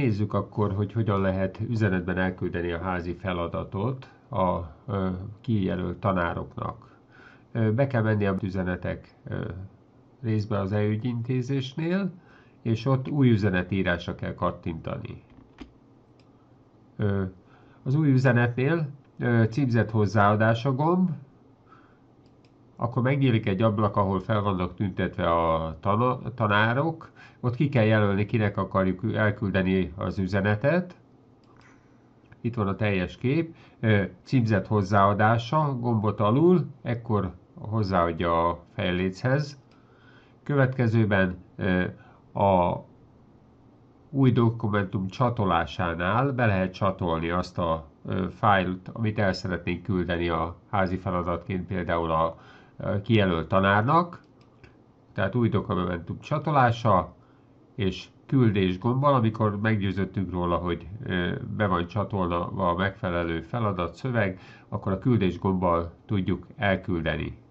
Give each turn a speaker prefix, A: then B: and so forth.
A: nézzük akkor, hogy hogyan lehet üzenetben elküldeni a házi feladatot a kijelölt tanároknak. Be kell menni a üzenetek részbe az elügyintézésnél, és ott új üzenetírásra kell kattintani. Az új üzenetnél címzett hozzáadása gomb, akkor megnyílik egy ablak, ahol fel vannak tüntetve a tan- tanárok, ott ki kell jelölni, kinek akarjuk elküldeni az üzenetet. Itt van a teljes kép, címzett hozzáadása, gombot alul, ekkor hozzáadja a fejléchez. Következőben a új dokumentum csatolásánál be lehet csatolni azt a fájlt, amit el szeretnénk küldeni a házi feladatként, például a kijelölt tanárnak, tehát új dokumentum csatolása, és küldés gombbal, amikor meggyőzöttünk róla, hogy be van csatolva a megfelelő feladat szöveg, akkor a küldés gombbal tudjuk elküldeni.